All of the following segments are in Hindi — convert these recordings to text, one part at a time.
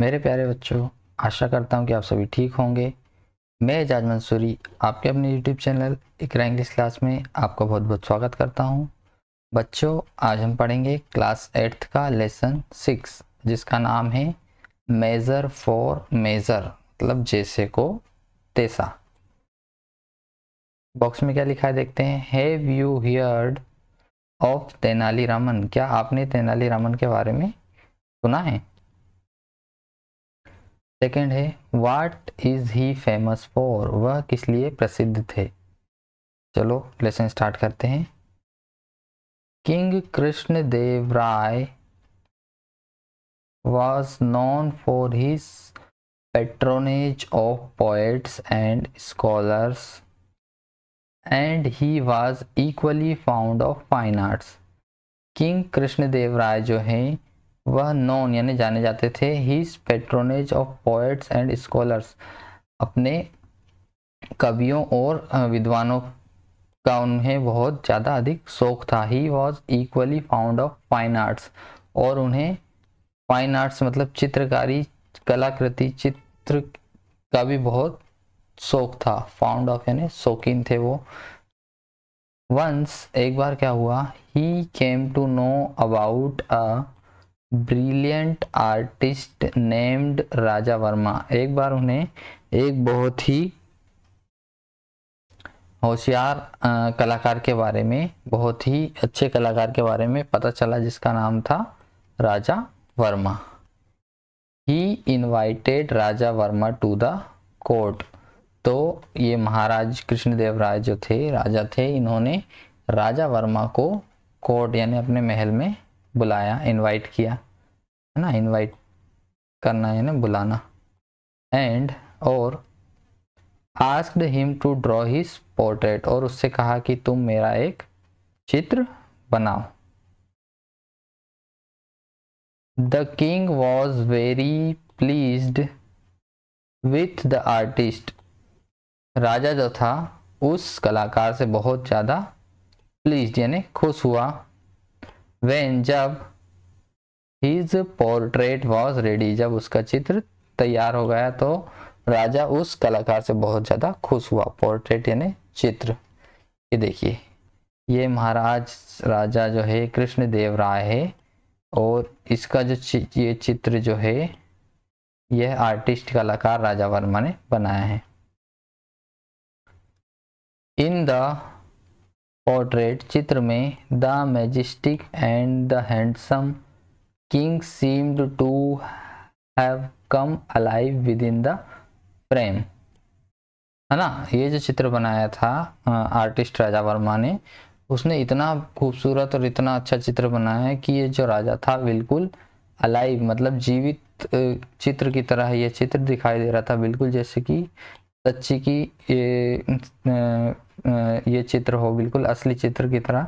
मेरे प्यारे बच्चों आशा करता हूँ कि आप सभी ठीक होंगे मैं एजाज मंसूरी आपके अपने YouTube channel Iqra English class में आपका बहुत बहुत स्वागत करता हूँ बच्चों आज हम पढ़ेंगे क्लास एट्थ का लेसन सिक्स जिसका नाम है मेज़र फॉर मेज़र मतलब जैसे को तैसा बॉक्स में क्या लिखा है देखते हैं have you heard of Tenali Raman क्या आपने तेनाली रामन के बारे में सुना है सेकेंड है what is he famous for वह किस लिए प्रसिद्ध थे चलो लेसन स्टार्ट करते हैं king Krishna Deva Raya was known for his patronage of poets and scholars and he was equally fond of fine arts king Krishnadeva Raya जो हैं वह नॉन यानी जाने जाते थे his patronage of poets and scholars अपने कवियों और विद्वानों का उन्हें बहुत ज़्यादा अधिक शौक था he was equally fond of fine arts और उन्हें फाइन आर्ट्स मतलब चित्रकारी कलाकृति चित्र का भी बहुत शौक था फाउंड ऑफ यानी शौकीन थे वो वंस एक बार क्या हुआ he came to know about a brilliant artist named Raja Varma एक बार उन्हें एक बहुत ही होशियार कलाकार के बारे में बहुत ही अच्छे कलाकार के बारे में पता चला जिसका नाम था Raja Varma he invited Raja Varma to the court तो ये महाराज कृष्णदेव राय जो थे राजा थे इन्होंने राजा वर्मा को कोर्ट यानी अपने महल में बुलाया इनवाइट किया है ना इनवाइट करना यानी बुलाना एंड और asked him to draw his portrait और उससे कहा कि तुम मेरा एक चित्र बनाओ the king was very pleased with the artist Raja जो था उस कलाकार से बहुत ज़्यादा प्लीज यानी खुश हुआ वेन जब हिज पोर्ट्रेट वॉज रेडी जब उसका चित्र तैयार हो गया तो राजा उस कलाकार से बहुत ज़्यादा खुश हुआ पोर्ट्रेट यानी चित्र ये देखिए ये महाराज राजा जो है कृष्ण देव राय है और इसका जो चि, ये चित्र जो है यह आर्टिस्ट कलाकार राजा वर्मा ने बनाया है इन द पोर्ट्रेट चित्र में the majestic and the handsome king seemed to have come alive within the frame है ना ये जो चित्र बनाया था आर्टिस्ट राजा वर्मा ने उसने इतना खूबसूरत और इतना अच्छा चित्र बनाया है कि ये जो राजा था बिल्कुल अलाइव मतलब जीवित चित्र की तरह ये चित्र दिखाई दे रहा था बिल्कुल जैसे कि सच्ची की ये, ये चित्र हो बिल्कुल असली चित्र की तरह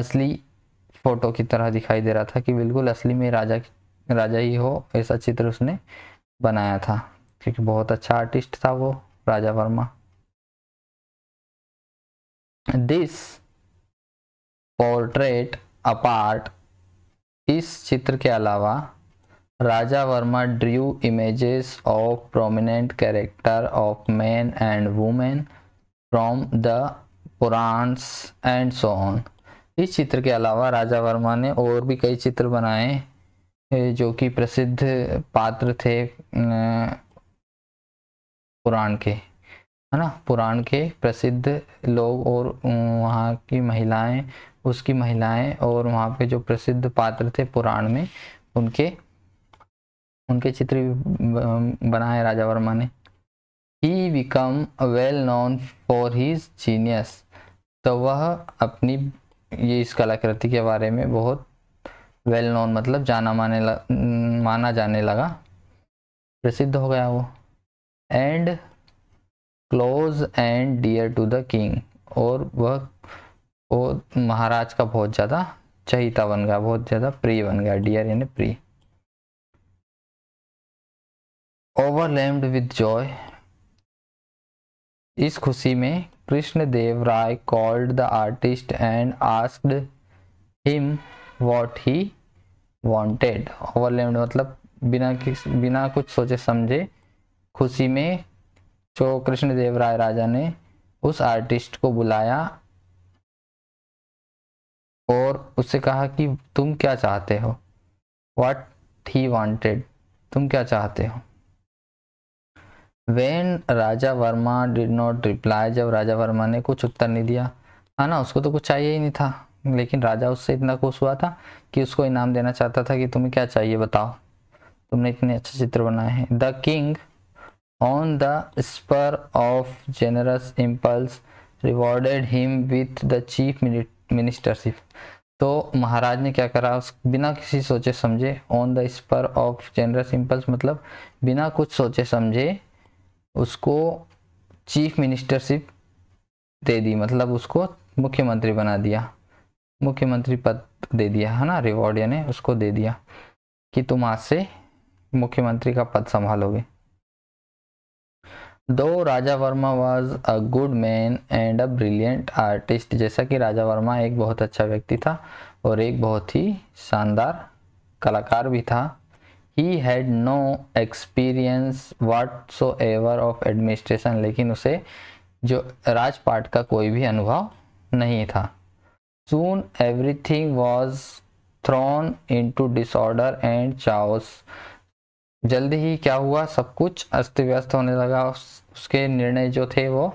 असली फोटो की तरह दिखाई दे रहा था कि बिल्कुल असली में राजा राजा ही हो ऐसा चित्र उसने बनाया था क्योंकि बहुत अच्छा आर्टिस्ट था वो Raja Varma this portrait apart इस चित्र के अलावा Raja Varma drew images of prominent character of man and women from the Purans and so on इस चित्र के अलावा राजा वर्मा ने और भी कई चित्र बनाए जो कि प्रसिद्ध पात्र थे पुराण के है ना पुराण के प्रसिद्ध लोग और वहाँ की महिलाएं उसकी महिलाएं और वहाँ पे जो प्रसिद्ध पात्र थे पुराण में उनके उनके चित्र भी बनाए राजा वर्मा ने he become well known for his genius तो वह अपनी ये इस कलाकृति के बारे में बहुत वेल नोन मतलब जाना माने लग, माना जाने लगा प्रसिद्ध हो गया वो and close and dear to the king और वह वो महाराज का बहुत ज़्यादा चहिता बन गया बहुत ज़्यादा प्रिय बन गया डियर यानी प्रिय ओवरलैम्ड विद जॉय इस खुशी में Krishnadeva Raya called the artist and asked him what he wanted overwhelmed मतलब बिना किस बिना कुछ सोचे समझे खुशी में जो कृष्णदेव राय राजा ने उस आर्टिस्ट को बुलाया और उससे कहा कि तुम क्या चाहते हो वट ही वॉन्टेड तुम क्या चाहते हो when Raja Varma did not reply जब राजा वर्मा ने कुछ उत्तर नहीं दिया है हाँ ना उसको तो कुछ चाहिए ही नहीं था लेकिन राजा उससे इतना खुश हुआ था कि उसको इनाम देना चाहता था कि तुम्हें क्या चाहिए बताओ तुमने इतने अच्छे चित्र बनाए हैं the king on the spur of generous impulse rewarded him with the chief ministership तो महाराज ने क्या करा उस बिना किसी सोचे समझे on the spur of generous impulse मतलब बिना कुछ सोचे समझे उसको चीफ मिनिस्टरशिप दे दी मतलब उसको मुख्यमंत्री बना दिया मुख्यमंत्री पद दे दिया है ना रिवॉर्ड ने उसको दे दिया कि तुम आज से मुख्यमंत्री का पद संभालोगे दो Raja Varma was a good man and a brilliant artist जैसा कि राजा वर्मा एक बहुत अच्छा व्यक्ति था और एक बहुत ही शानदार कलाकार भी था he had no experience whatsoever of ever of administration लेकिन उसे जो राजपाट का कोई भी अनुभव नहीं था soon everything was thrown into disorder and chaos जल्दी ही क्या हुआ सब कुछ अस्त व्यस्त होने लगा उसके निर्णय जो थे वो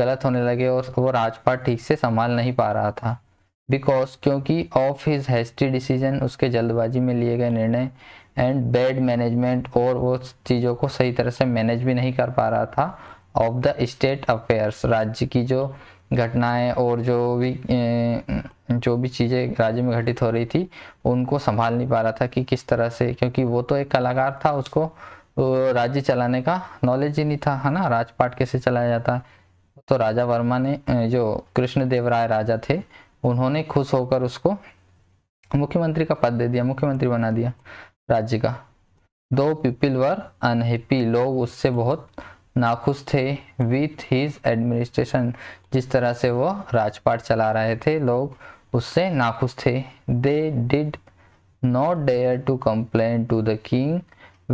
गलत होने लगे और वो राजपाट ठीक से संभाल नहीं पा रहा था बिकॉज क्योंकि ऑफ हिज हेस्टी डिसीजन उसके जल्दबाजी में लिए गए निर्णय एंड बैड मैनेजमेंट और वो चीज़ों को सही तरह से मैनेज भी नहीं कर पा रहा था ऑफ द स्टेट अफेयर्स राज्य की जो घटनाएं और जो भी जो भी चीज़ें राज्य में घटित हो रही थी उनको संभाल नहीं पा रहा था कि किस तरह से क्योंकि वो तो एक कलाकार था उसको राज्य चलाने का नॉलेज ही नहीं था है ना राजपाट कैसे चलाया जाता है तो राजा वर्मा ने जो कृष्ण देवराय राजा थे उन्होंने खुश होकर उसको मुख्यमंत्री का पद दे दिया मुख्यमंत्री बना दिया राज्य का दो पीपल वर अनहैप्पी लोग उससे बहुत नाखुश थे विथ हीज एडमिनिस्ट्रेशन जिस तरह से वो राजपाट चला रहे थे लोग उससे नाखुश थे they did not dare to complain to the king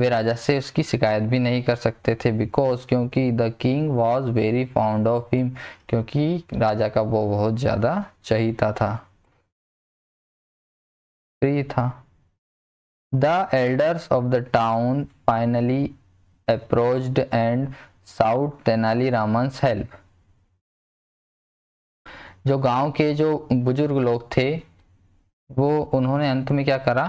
वे राजा से उसकी शिकायत भी नहीं कर सकते थे बिकॉज क्योंकि the king was very fond of him क्योंकि राजा का वो बहुत ज़्यादा चहीता था प्रिय था The elders of the town finally approached and sought Tenali Raman's help. जो गांव के जो बुजुर्ग लोग थे वो उन्होंने अंत में क्या करा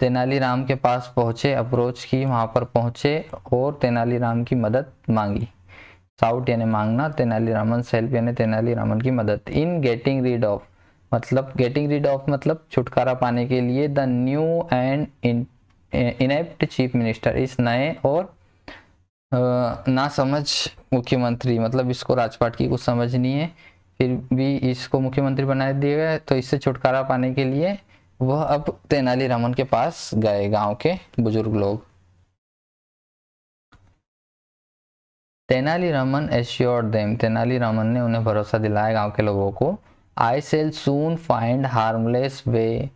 तेनालीराम के पास पहुंचे अप्रोच की वहां पर पहुंचे और तेनालीराम की मदद मांगी साउट यानी मांगना रामन सेल्फ यानी रामन की मदद इन गेटिंग रीड ऑफ मतलब गेटिंग रिड ऑफ मतलब छुटकारा पाने के लिए the new and inept chief minister इस नए और ना समझ मुख्यमंत्री मतलब इसको राजपाट की कुछ समझ नहीं है फिर भी इसको मुख्यमंत्री बना दिया गया तो इससे छुटकारा पाने के लिए वह अब रमन के पास गए गांव के बुजुर्ग लोग तेनालीरामन एश्योर देम तेनालीरामन ने उन्हें भरोसा दिलाया गांव के लोगों को I shall soon find harmless way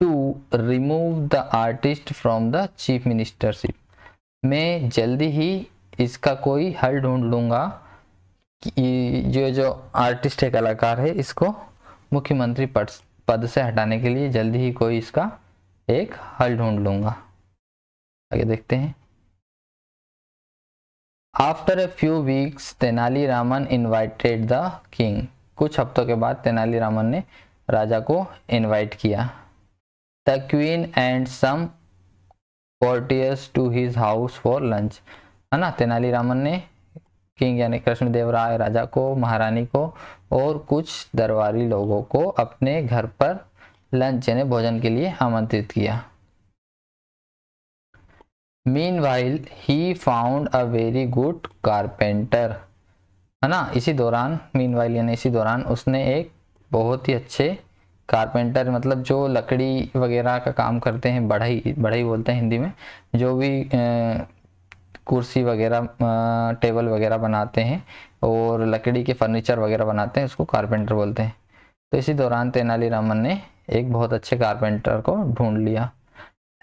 to remove the artist from the chief ministership. मैं जल्दी ही इसका कोई हल ढूंढ लूंगा कि जो जो आर्टिस्ट है कलाकार है इसको मुख्यमंत्री पद पद से हटाने के लिए जल्दी ही कोई इसका एक हल ढूंढ लूंगा आगे देखते हैं after a few weeks Tenali Raman invited the king कुछ हफ्तों के बाद तेनालीरामन ने राजा को इनवाइट किया the queen and some courtiers to his house for lunch है ना तेनालीरामन ने किंग यानी कृष्णदेव राय राजा को महारानी को और कुछ दरबारी लोगों को अपने घर पर लंच यानी भोजन के लिए आमंत्रित किया meanwhile he found a very good carpenter है ना इसी दौरान मीन वाइल यानी इसी दौरान उसने एक बहुत ही अच्छे कारपेंटर मतलब जो लकड़ी वगैरह का काम करते हैं बढ़ई बढ़ई बोलते हैं हिंदी में जो भी कुर्सी वगैरह टेबल वगैरह बनाते हैं और लकड़ी के फर्नीचर वगैरह बनाते हैं उसको कारपेंटर बोलते हैं तो इसी दौरान तेनालीरामन ने एक बहुत अच्छे कारपेंटर को ढूंढ लिया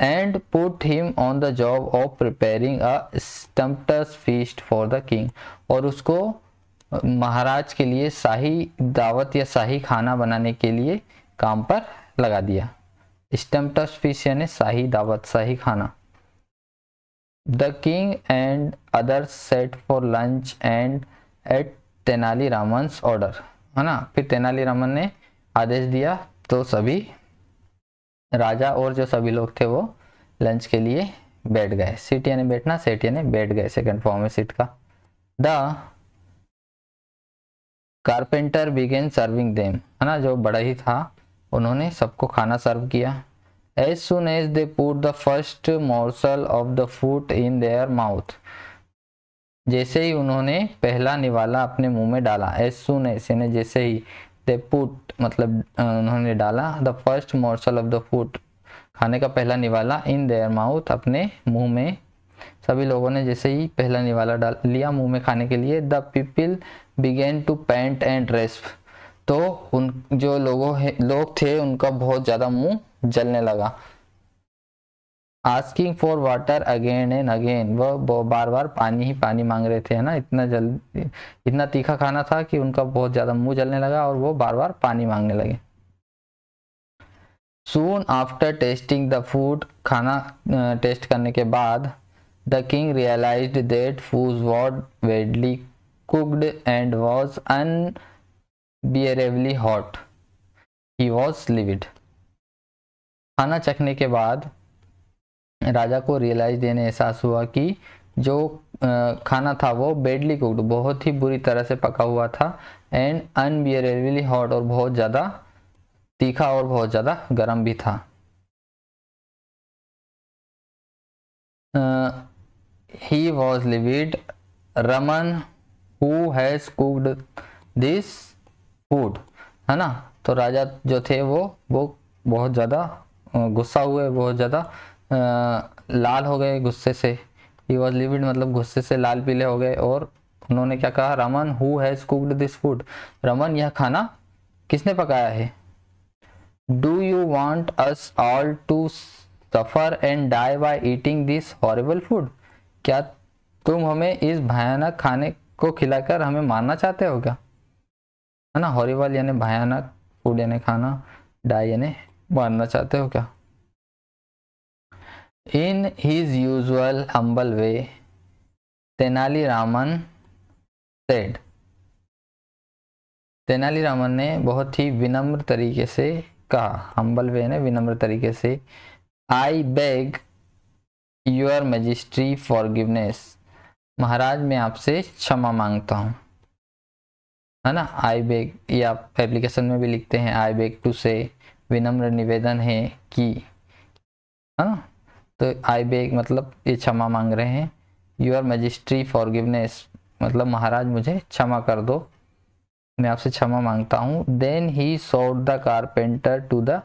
and put him on the job of preparing a sumptuous feast for the king और उसको महाराज के लिए शाही दावत या शाही खाना बनाने के लिए काम पर लगा दिया स्टम्प्ड फिश यानी शाही दावत शाही खाना the king and other sat for lunch and at Tenali Raman's order है ना फिर तेनाली रामन ने आदेश दिया तो सभी राजा और जो सभी लोग थे वो लंच के लिए बैठ गए सीट यानी बैठना सेट यानी बैठ गए सेकंड फॉर्म में सीट का the carpenter began serving them है ना जो बड़ा ही था उन्होंने सबको खाना सर्व किया as soon as they put the first morsel of the food in their mouth जैसे ही उन्होंने पहला निवाला अपने मुंह में डाला एज सुन एज यानी जैसे ही दे पुट मतलब उन्होंने डाला the first morsel of the food खाने का पहला निवाला इन देयर माउथ अपने मुंह में सभी लोगों ने जैसे ही पहला निवाला डाल लिया मुंह में खाने के लिए the people began to pant and रेस्प तो उन जो लोगों लोग थे उनका बहुत ज़्यादा मुंह जलने लगा asking for water again and again वह बार बार पानी ही पानी मांग रहे थे है ना इतना जल इतना तीखा खाना था कि उनका बहुत ज़्यादा मुंह जलने लगा और वो बार बार पानी मांगने लगे soon after tasting the food खाना टेस्ट करने के बाद the king realise that foods what badly badly and was unbearably hot he was livid खाना चखने के बाद राजा को रियलाइज देने एहसास हुआ कि जो खाना था वो बेडली कुक्ड बहुत ही बुरी तरह से पका हुआ था एंड अनबियरेबली हॉट और बहुत ज़्यादा तीखा और बहुत ज़्यादा गर्म भी था he was livid raman who has cooked this food है ना तो राजा जो थे वो वो बहुत ज़्यादा गुस्सा हुए बहुत ज़्यादा लाल हो गए गुस्से से ही वॉज लिविड मतलब गुस्से से लाल पीले हो गए और उन्होंने क्या कहा Raman who has cooked this food Raman यह खाना किसने पकाया है do you want us all to suffer and die by eating this horrible food क्या तुम हमें इस भयानक खाने को खिलाकर हमें मारना चाहते हो क्या है ना हॉरीवाल यानी भयानक फूड यानी खाना डाई यानी मारना चाहते हो क्या in his usual humble way Tenali Raman said Tenali Raman ने बहुत ही विनम्र तरीके से कहा हम्बल वे ने विनम्र तरीके से I beg your majesty's forgiveness महाराज मैं आपसे क्षमा मांगता हूँ है ना आई बेग ये आप एप्लीकेशन में भी लिखते हैं आई बेग टू से विनम्र निवेदन है कि है ना तो आई बेग मतलब ये क्षमा मांग रहे हैं योर मजिस्ट्री फॉरगिवनेस मतलब महाराज मुझे क्षमा कर दो मैं आपसे क्षमा मांगता हूँ then he showed the carpenter to the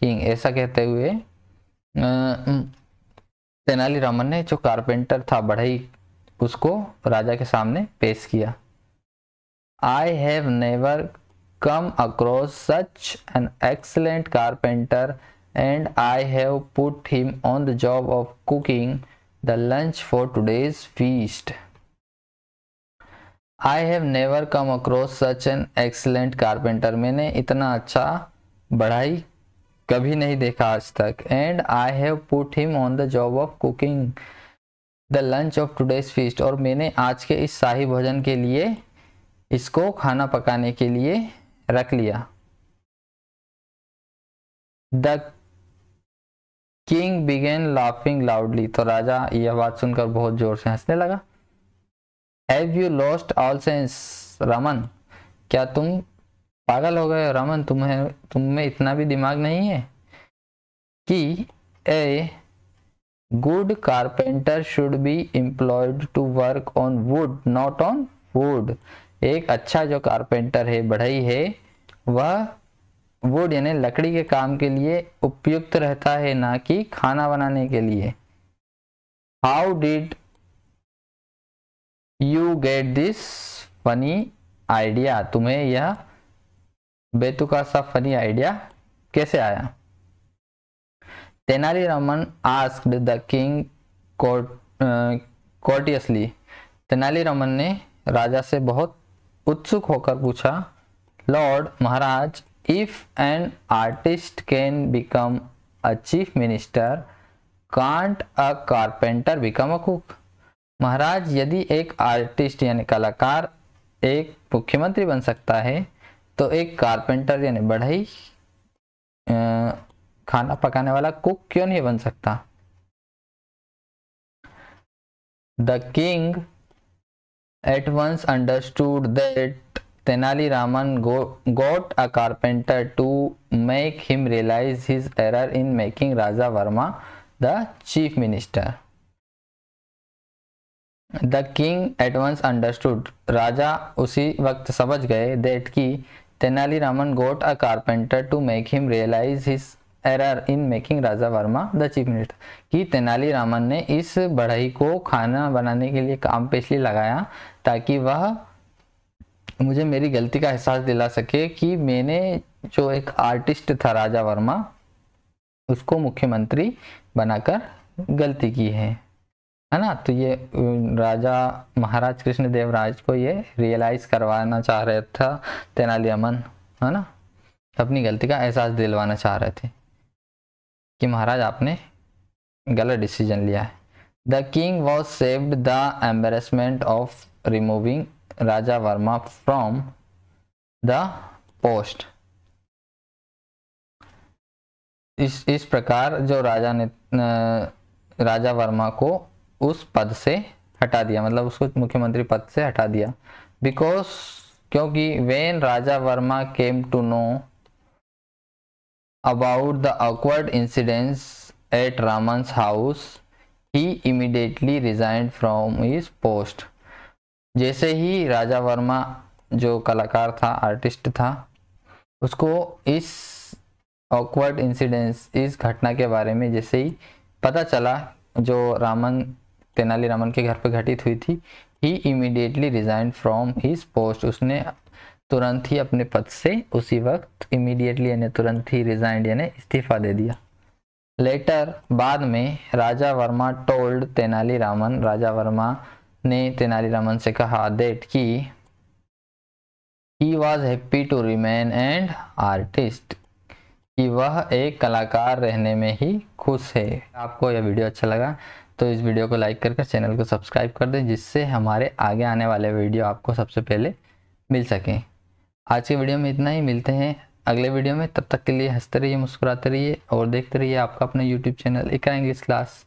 king ऐसा कहते हुए तेनालीरामन ने जो कारपेंटर था बढ़ई उसको राजा के सामने पेश किया I have never come across such an excellent carpenter and I have put him on the job of cooking the lunch for today's feast I have never come across such an excellent carpenter मैंने इतना अच्छा बढ़ाई कभी नहीं देखा आज तक and I have put him on the job of cooking the lunch of today's feast और मैंने आज के इस शाही भोजन के लिए इसको खाना पकाने के लिए रख लिया the king began laughing loudly तो राजा यह बात सुनकर बहुत जोर से हंसने लगा have you lost all sense Raman क्या तुम पागल हो गए रमन तुम्हें तुम में इतना भी दिमाग नहीं है कि a good carpenter should be employed to work on wood not on wood एक अच्छा जो कारपेंटर है बढ़ई है वह वुड यानी लकड़ी के काम के लिए उपयुक्त रहता है ना कि खाना बनाने के लिए how did you get this funny idea तुम्हें यह बेतुका सा फनी आइडिया कैसे आया Raman asked the king courteously Raman ने राजा से बहुत उत्सुक होकर पूछा लॉर्ड महाराज if an artist can become a chief minister can't a carpenter become a cook महाराज यदि एक आर्टिस्ट यानी कलाकार एक मुख्यमंत्री बन सकता है तो एक कारपेंटर यानी बढ़ई खाना पकाने वाला कुक क्यों नहीं बन सकता the king at once understood that Raman got a carpenter to make him realise his error in making Raja Varma the chief minister the king at once understood राजा उसी वक्त समझ गए दैट की Raman got a carpenter to make him realise his error in making Raja Varma the chief minister कि रामन ने इस बढ़ई को खाना बनाने के लिए काम पे इसलिए लगाया ताकि वह मुझे मेरी गलती का एहसास दिला सके कि मैंने जो एक आर्टिस्ट था राजा वर्मा उसको मुख्यमंत्री बनाकर गलती की है है ना तो ये राजा महाराज कृष्णदेव राज को ये रियलाइज करवाना चाह रहे था तेनाली अमन है ना अपनी गलती का एहसास दिलवाना चाह रहे थे कि महाराज आपने गलत डिसीजन लिया है the king was saved the embarrassment of removing Raja Varma from the post इस इस प्रकार जो राजा ने राजा वर्मा को उस पद से हटा दिया मतलब उसको मुख्यमंत्री पद से हटा दिया बिकॉज क्योंकि when Raja Varma came to know about the awkward incidents at Raman's house he immediately resign from his post जैसे ही राजा वर्मा जो कलाकार था आर्टिस्ट था उसको इस ऑकवर्ड इंसिडेंस इस घटना के बारे में जैसे ही पता चला जो रामन तेनालीरामन के घर पर घटित हुई थी he immediately resign from his post उसने तुरंत ही अपने पद से उसी वक्त इमीडिएटली यानी तुरंत ही रिजाइन यानी इस्तीफा दे दिया लेटर बाद में राजा वर्मा टोल्ड तेनालीरामन राजा वर्मा ने तेनालीरामन से कहा देट कि he was happy to remain and artist कि वह एक कलाकार रहने में ही खुश है आपको यह वीडियो अच्छा लगा तो इस वीडियो को लाइक कर कर चैनल को सब्सक्राइब कर दें जिससे हमारे आगे आने वाले वीडियो आपको सबसे पहले मिल सकें आज के वीडियो में इतना ही मिलते हैं अगले वीडियो में तब तक के लिए हंसते रहिए मुस्कुराते रहिए और देखते रहिए आपका अपना YouTube channel Iqra English class